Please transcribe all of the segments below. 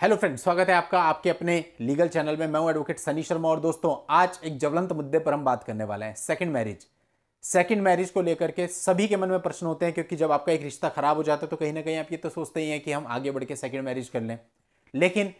hello friends स्वागत है आपका आपके अपने लीगल चैनल में मैं हूं एडवोकेट सनी शर्मा और दोस्तों आज एक ज्वलंत मुद्दे पर हम बात करने वाले हैं सेकंड मैरिज सेकंड मैरिज को लेकर के सभी के मन में प्रश्न होते हैं क्योंकि जब आपका एक रिश्ता खराब हो जाता है तो कहीं ना कहीं आप ये तो सोचते ही हैं कि हम आगे बढ़ के सेकेंड मैरिज कर लें लेकिन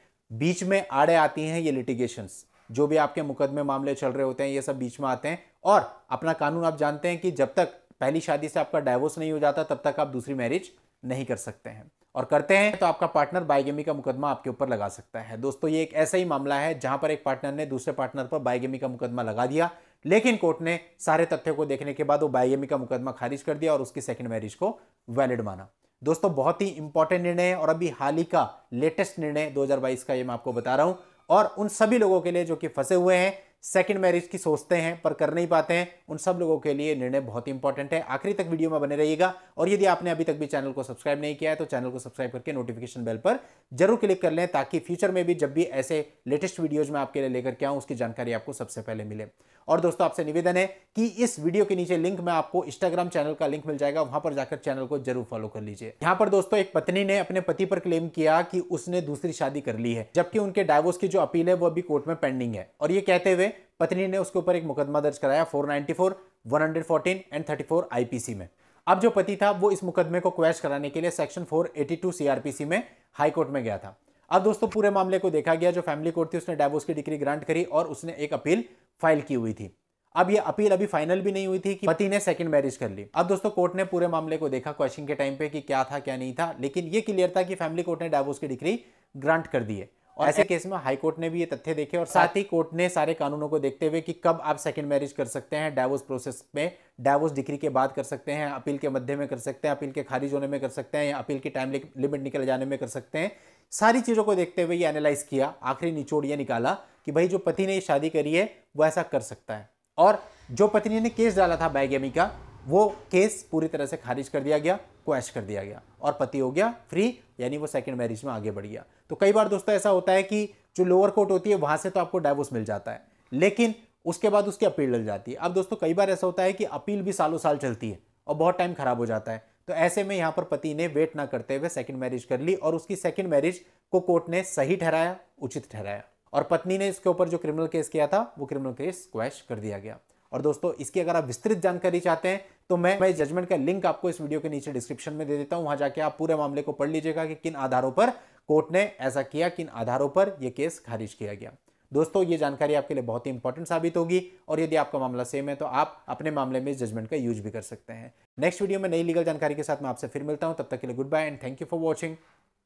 बीच में आड़े आती हैं ये लिटिगेशंस जो भी आपके मुकदमे मामले चल रहे होते हैं ये सब बीच में आते हैं और अपना कानून आप जानते हैं कि जब तक पहली शादी से आपका डाइवोर्स नहीं हो जाता तब तक आप दूसरी मैरिज नहीं कर सकते हैं और करते हैं तो आपका पार्टनर बायगेमी का मुकदमा आपके ऊपर लगा सकता है दोस्तों ये एक ऐसा ही मामला है जहां पर एक पार्टनर ने दूसरे पार्टनर पर बायगेमी का मुकदमा लगा दिया लेकिन कोर्ट ने सारे तथ्यों को देखने के बाद वो बायगेमी का मुकदमा खारिज कर दिया और उसकी सेकेंड मैरिज को वैलिड माना दोस्तों बहुत ही इंपॉर्टेंट निर्णय है और अभी हाल ही का लेटेस्ट निर्णय दो का ये मैं आपको बता रहा हूं और उन सभी लोगों के लिए जो कि फंसे हुए हैं सेकंड मैरिज की सोचते हैं पर कर नहीं पाते हैं उन सब लोगों के लिए निर्णय बहुत इंपॉर्टेंट है आखिरी तक वीडियो में बने रहिएगा और यदि आपने अभी तक भी चैनल को सब्सक्राइब नहीं किया है तो चैनल को सब्सक्राइब करके नोटिफिकेशन बेल पर जरूर क्लिक कर लें ताकि फ्यूचर में भी जब भी ऐसे लेटेस्ट वीडियोज में आपके लिए लेकर के आऊँ उसकी जानकारी आपको सबसे पहले मिले और दोस्तों आपसे निवेदन है कि इस वीडियो के नीचे लिंक में आपको इंस्टाग्राम चैनल का लिंक मिल जाएगा वहां पर जाकर चैनल को जरूर फॉलो कर लीजिए यहाँ पर दोस्तों एक पत्नी ने अपने पति पर क्लेम किया कि उसने दूसरी शादी कर ली है जबकि उनके डायवोर्स की जो अपील है वो अभी कोर्ट में पेंडिंग है और ये कहते हुए पत्नी ने उसके ऊपर एक मुकदमा दर्ज कराया four ninety and thirty IPC में अब जो पति था वो इस मुकदमे को क्वैश कराने के लिए सेक्शन फोर सीआरपीसी में हाईकोर्ट में गया था अब दोस्तों पूरे मामले को देखा गया जो फैमिली कोर्ट थी उसने डायवोर्स की डिग्री ग्रांट करी और उसने एक अपील फाइल की हुई थी अब ये अपील अभी फाइनल भी नहीं हुई थी कि पति ने सेकंड मैरिज कर ली अब दोस्तों कोर्ट ने पूरे मामले को देखा क्वेश्चन के टाइम पे कि क्या था क्या नहीं था लेकिन ये क्लियर था कि फैमिली कोर्ट ने डाइवोर्स की डिग्री ग्रांट कर दी है और ऐसे केस में हाई कोर्ट ने भी ये तथ्य देखे और साथ ही कोर्ट ने सारे कानूनों को देखते हुए कि कब आप सेकंड मैरिज कर सकते हैं डाइवोर्स प्रोसेस में डाइवोर्स डिग्री के बाद कर सकते हैं अपील के मध्य में कर सकते हैं अपील के खारिज होने में कर सकते हैं या अपील की टाइम लिमिट निकल जाने में कर सकते हैं सारी चीज़ों को देखते हुए ये एनालाइज किया आखिरी निचोड़ ये निकाला कि भाई जो पति ने शादी करी है वो ऐसा कर सकता है और जो पत्नी ने केस डाला था बैगेमी का वो केस पूरी तरह से खारिज कर दिया गया क्वेश कर दिया गया और पति हो गया फ्री यानी वो सेकंड मैरिज में आगे बढ़ गया तो कई बार दोस्तों ऐसा होता है कि जो लोअर कोर्ट होती है वहाँ से तो आपको डाइवोर्स मिल जाता है लेकिन उसके बाद उसकी अपील डल जाती है अब दोस्तों कई बार ऐसा होता है कि अपील भी सालों साल चलती है और बहुत टाइम खराब हो जाता है तो ऐसे में यहाँ पर पति ने वेट ना करते हुए सेकंड मैरिज कर ली और उसकी सेकंड मैरिज को कोर्ट ने सही ठहराया उचित ठहराया और पत्नी ने इसके ऊपर जो क्रिमिनल केस किया था वो क्रिमिनल केस क्वैश कर दिया गया और दोस्तों इसकी अगर आप विस्तृत जानकारी चाहते हैं तो मैं मैं जजमेंट का लिंक आपको इस वीडियो के नीचे डिस्क्रिप्शन में दे देता हूं वहां जाके आप पूरे मामले को पढ़ लीजिएगा कि किन आधारों पर कोर्ट ने ऐसा किया किन आधारों पर यह केस खारिज किया गया दोस्तों ये जानकारी आपके लिए बहुत ही इंपॉर्टेंट साबित होगी और यदि आपका मामला सेम है तो आप अपने मामले में इस जजमेंट का यूज भी कर सकते हैं नेक्स्ट वीडियो में नई लीगल जानकारी के साथ मैं आपसे फिर मिलता हूँ तब तक के लिए good bye and thank you for watching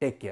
take care